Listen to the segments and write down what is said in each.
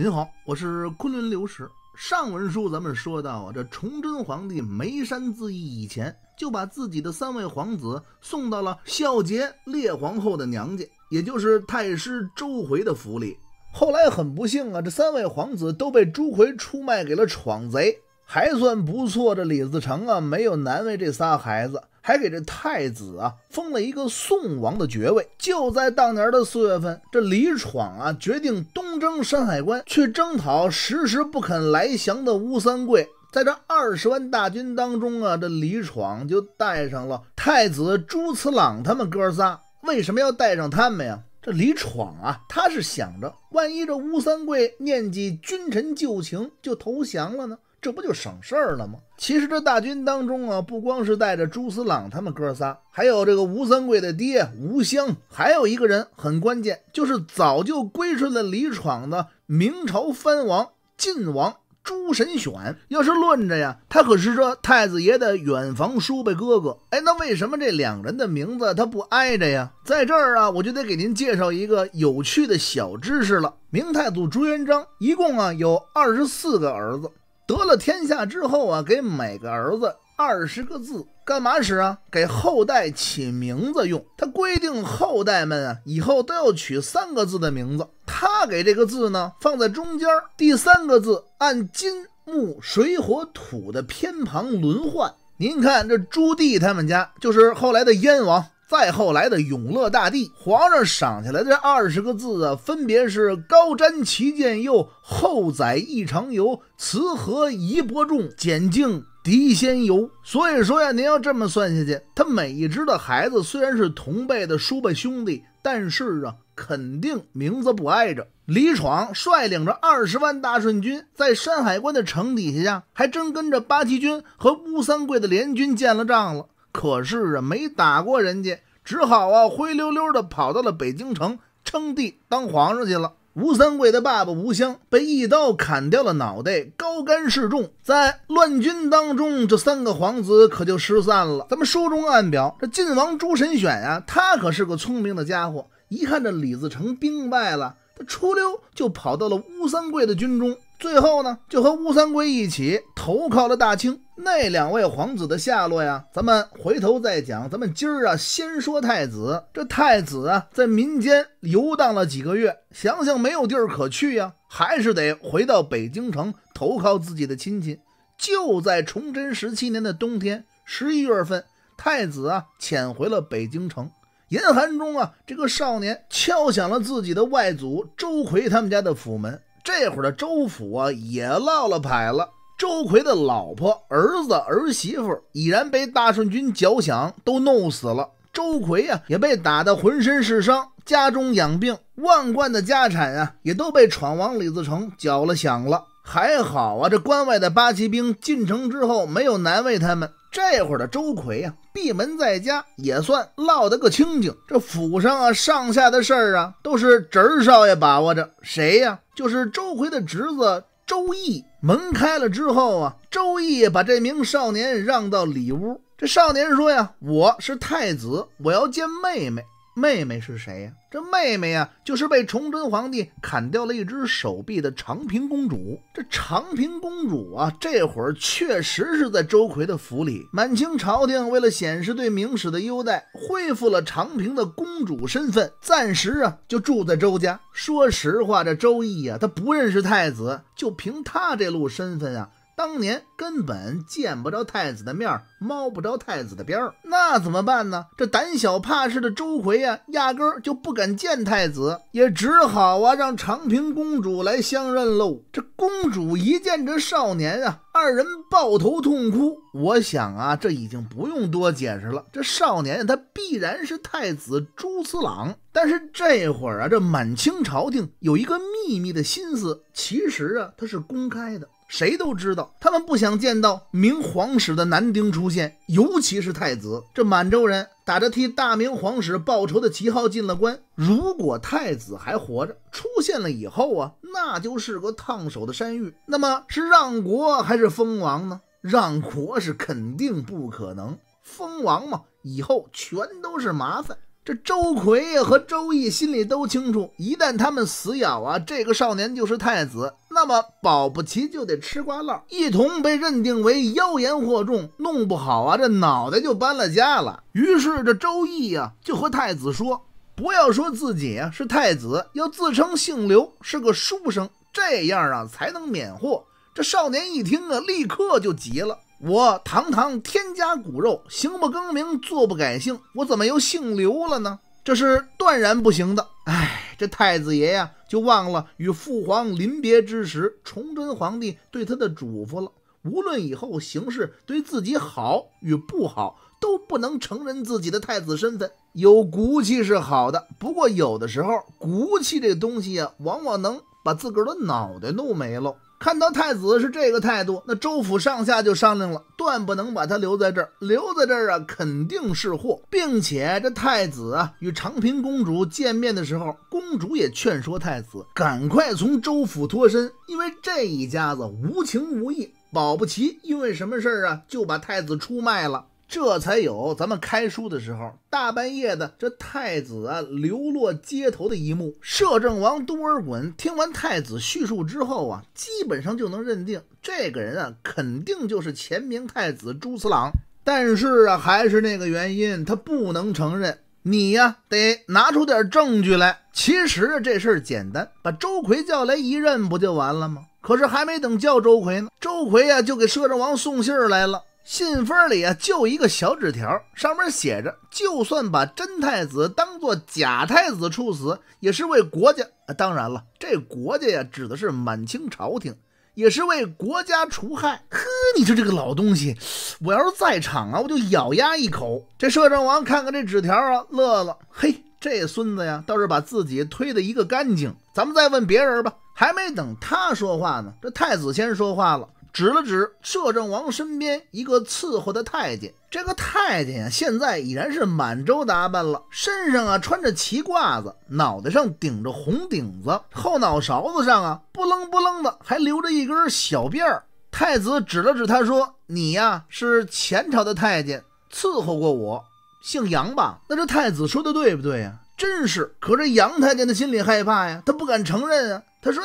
您好，我是昆仑刘石。上文书咱们说到啊，这崇祯皇帝眉山自缢以前，就把自己的三位皇子送到了孝节烈皇后的娘家，也就是太师周回的府里。后来很不幸啊，这三位皇子都被朱葵出卖给了闯贼。还算不错，这李自成啊，没有难为这仨孩子。还给这太子啊封了一个宋王的爵位。就在当年的四月份，这李闯啊决定东征山海关，去征讨时时不肯来降的吴三桂。在这二十万大军当中啊，这李闯就带上了太子朱慈朗他们哥仨。为什么要带上他们呀？这李闯啊，他是想着，万一这吴三桂念及君臣旧情就投降了呢？这不就省事儿了吗？其实这大军当中啊，不光是带着朱思朗他们哥仨，还有这个吴三桂的爹吴襄，还有一个人很关键，就是早就归顺了李闯的明朝藩王晋王朱神选。要是论着呀，他可是这太子爷的远房叔辈哥哥。哎，那为什么这两人的名字他不挨着呀？在这儿啊，我就得给您介绍一个有趣的小知识了。明太祖朱元璋一共啊有二十四个儿子。得了天下之后啊，给每个儿子二十个字，干嘛使啊？给后代起名字用。他规定后代们啊，以后都要取三个字的名字。他给这个字呢，放在中间儿，第三个字按金木水火土的偏旁轮换。您看这朱棣他们家，就是后来的燕王。再后来的永乐大帝，皇上赏下来的这二十个字啊，分别是高瞻其舰又厚载一长游，慈和宜伯仲，简敬迪先游。所以说呀，您要这么算下去，他每一只的孩子虽然是同辈的叔伯兄弟，但是啊，肯定名字不挨着。李闯率领着二十万大顺军，在山海关的城底下呀，还真跟着八旗军和吴三桂的联军见了仗了。可是啊，没打过人家，只好啊灰溜溜的跑到了北京城，称帝当皇上去了。吴三桂的爸爸吴襄被一刀砍掉了脑袋，高干示众。在乱军当中，这三个皇子可就失散了。咱们书中暗表，这晋王朱神选呀，他可是个聪明的家伙，一看这李自成兵败了。出溜就跑到了吴三桂的军中，最后呢，就和吴三桂一起投靠了大清。那两位皇子的下落呀，咱们回头再讲。咱们今儿啊，先说太子。这太子啊，在民间游荡了几个月，想想没有地儿可去呀，还是得回到北京城投靠自己的亲戚。就在崇祯十七年的冬天，十一月份，太子啊，潜回了北京城。严寒中啊，这个少年敲响了自己的外祖周奎他们家的府门。这会儿的周府啊，也落了牌了。周奎的老婆、儿子、儿媳妇已然被大顺军缴饷，都弄死了。周奎啊，也被打得浑身是伤，家中养病，万贯的家产啊，也都被闯王李自成缴了饷了。还好啊，这关外的八旗兵进城之后没有难为他们。这会儿的周奎啊，闭门在家也算落得个清净。这府上啊，上下的事儿啊，都是侄儿少爷把握着。谁呀？就是周奎的侄子周毅。门开了之后啊，周毅把这名少年让到里屋。这少年说呀：“我是太子，我要见妹妹。”妹妹是谁呀？这妹妹呀，就是被崇祯皇帝砍掉了一只手臂的长平公主。这长平公主啊，这会儿确实是在周奎的府里。满清朝廷为了显示对明史的优待，恢复了长平的公主身份，暂时啊就住在周家。说实话，这周易呀，他不认识太子，就凭他这路身份啊。当年根本见不着太子的面儿，不着太子的边儿，那怎么办呢？这胆小怕事的周奎啊，压根儿就不敢见太子，也只好啊让长平公主来相认喽。这公主一见这少年啊，二人抱头痛哭。我想啊，这已经不用多解释了，这少年他必然是太子朱慈郎。但是这会儿啊，这满清朝廷有一个秘密的心思，其实啊，他是公开的。谁都知道，他们不想见到明皇室的男丁出现，尤其是太子。这满洲人打着替大明皇室报仇的旗号进了关。如果太子还活着，出现了以后啊，那就是个烫手的山芋。那么是让国还是封王呢？让国是肯定不可能，封王嘛，以后全都是麻烦。这周奎和周易心里都清楚，一旦他们死咬啊，这个少年就是太子。那么保不齐就得吃瓜烙，一同被认定为妖言惑众，弄不好啊，这脑袋就搬了家了。于是这周易啊，就和太子说：“不要说自己啊是太子，要自称姓刘，是个书生，这样啊才能免祸。”这少年一听啊，立刻就急了：“我堂堂天家骨肉，行不更名，坐不改姓，我怎么又姓刘了呢？这是断然不行的。”唉，这太子爷呀，就忘了与父皇临别之时，崇祯皇帝对他的嘱咐了。无论以后行事对自己好与不好，都不能承认自己的太子身份。有骨气是好的，不过有的时候，骨气这东西呀，往往能把自个儿的脑袋弄没了。看到太子是这个态度，那州府上下就商量了，断不能把他留在这儿。留在这儿啊，肯定是祸，并且这太子啊与长平公主见面的时候，公主也劝说太子赶快从州府脱身，因为这一家子无情无义，保不齐因为什么事儿啊就把太子出卖了。这才有咱们开书的时候，大半夜的，这太子啊流落街头的一幕。摄政王多尔衮听完太子叙述之后啊，基本上就能认定这个人啊，肯定就是前明太子朱慈郎。但是啊，还是那个原因，他不能承认。你呀，得拿出点证据来。其实这事儿简单，把周奎叫来一认不就完了吗？可是还没等叫周奎呢，周奎呀就给摄政王送信儿来了。信封里啊，就一个小纸条，上面写着：“就算把真太子当做假太子处死，也是为国家。当然了，这国家呀，指的是满清朝廷，也是为国家除害。”呵，你说这个老东西，我要是在场啊，我就咬牙一口。这摄政王看看这纸条啊，乐了。嘿，这孙子呀，倒是把自己推的一个干净。咱们再问别人吧。还没等他说话呢，这太子先说话了。指了指摄政王身边一个伺候的太监，这个太监啊，现在已然是满洲打扮了，身上啊穿着旗褂子，脑袋上顶着红顶子，后脑勺子上啊不楞不楞的还留着一根小辫儿。太子指了指他说：“你呀是前朝的太监，伺候过我，姓杨吧？”那这太子说的对不对呀？真是。可这杨太监的心里害怕呀，他不敢承认啊。他说：“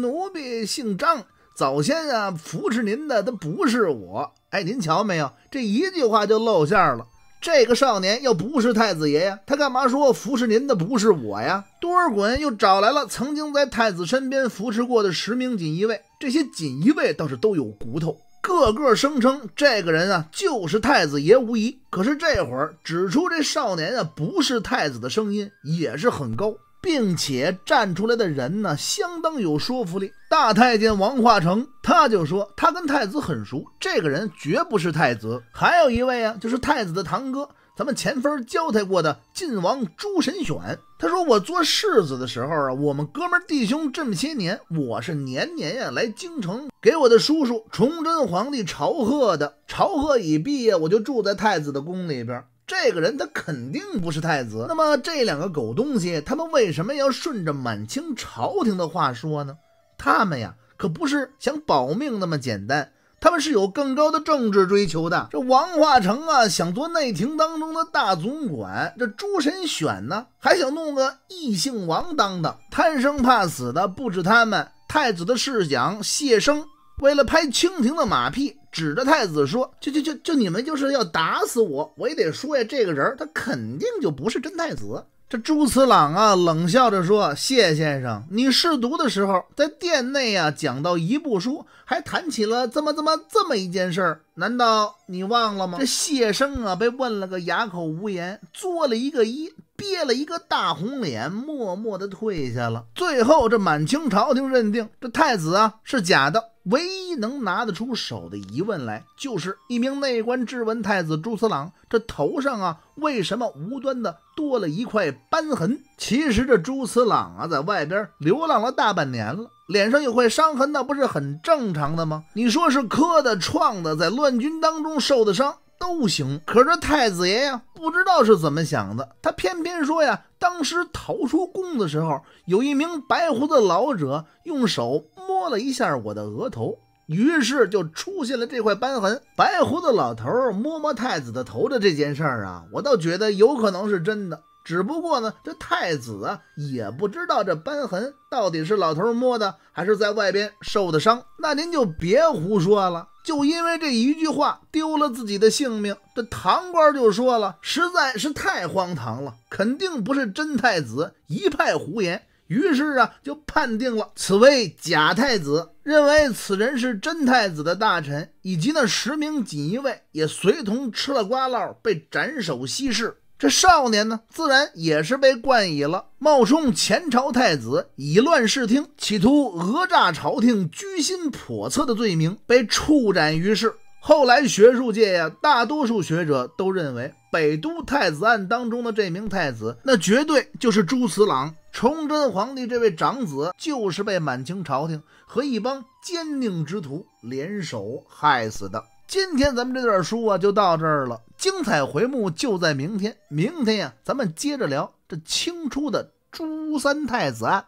奴婢姓张。”早先啊，服侍您的他不是我。哎，您瞧没有，这一句话就露馅了。这个少年又不是太子爷，呀，他干嘛说服侍您的不是我呀？多尔衮又找来了曾经在太子身边服侍过的十名锦衣卫，这些锦衣卫倒是都有骨头，个个声称这个人啊就是太子爷无疑。可是这会儿指出这少年啊不是太子的声音也是很高。并且站出来的人呢，相当有说服力。大太监王化成，他就说他跟太子很熟，这个人绝不是太子。还有一位啊，就是太子的堂哥，咱们前分交代过的晋王朱神选。他说我做世子的时候啊，我们哥们弟兄这么些年，我是年年呀来京城给我的叔叔崇祯皇帝朝贺的。朝贺已毕业，我就住在太子的宫里边。这个人他肯定不是太子。那么这两个狗东西，他们为什么要顺着满清朝廷的话说呢？他们呀，可不是想保命那么简单，他们是有更高的政治追求的。这王化成啊，想做内廷当中的大总管；这朱神选呢，还想弄个异姓王当当。贪生怕死的不止他们，太子的侍讲谢生，为了拍清廷的马屁。指着太子说：“就就就就你们就是要打死我，我也得说呀！这个人他肯定就不是真太子。”这朱慈朗啊，冷笑着说：“谢先生，你试读的时候，在殿内啊讲到一部书，还谈起了这么这么这么一件事，难道你忘了吗？”这谢生啊，被问了个哑口无言，作了一个揖。憋了一个大红脸，默默的退下了。最后，这满清朝廷认定这太子啊是假的。唯一能拿得出手的疑问来，就是一名内官质问太子朱慈朗，这头上啊，为什么无端的多了一块斑痕？”其实这朱慈朗啊，在外边流浪了大半年了，脸上有块伤痕，那不是很正常的吗？你说是磕的、撞的，在乱军当中受的伤。都行，可是太子爷呀，不知道是怎么想的，他偏偏说呀，当时逃出宫的时候，有一名白胡子老者用手摸了一下我的额头，于是就出现了这块斑痕。白胡子老头摸摸太子的头的这件事儿啊，我倒觉得有可能是真的。只不过呢，这太子啊也不知道这斑痕到底是老头摸的，还是在外边受的伤。那您就别胡说了，就因为这一句话丢了自己的性命。这堂官就说了，实在是太荒唐了，肯定不是真太子，一派胡言。于是啊，就判定了此为假太子，认为此人是真太子的大臣以及那十名锦衣卫也随同吃了瓜烙，被斩首西市。这少年呢，自然也是被冠以了冒充前朝太子，以乱视听，企图讹诈朝廷，居心叵测的罪名，被处斩于世。后来学术界呀，大多数学者都认为，北都太子案当中的这名太子，那绝对就是朱慈郎，崇祯皇帝这位长子，就是被满清朝廷和一帮奸佞之徒联手害死的。今天咱们这段书啊，就到这儿了。精彩回目就在明天，明天呀，咱们接着聊这清初的朱三太子案。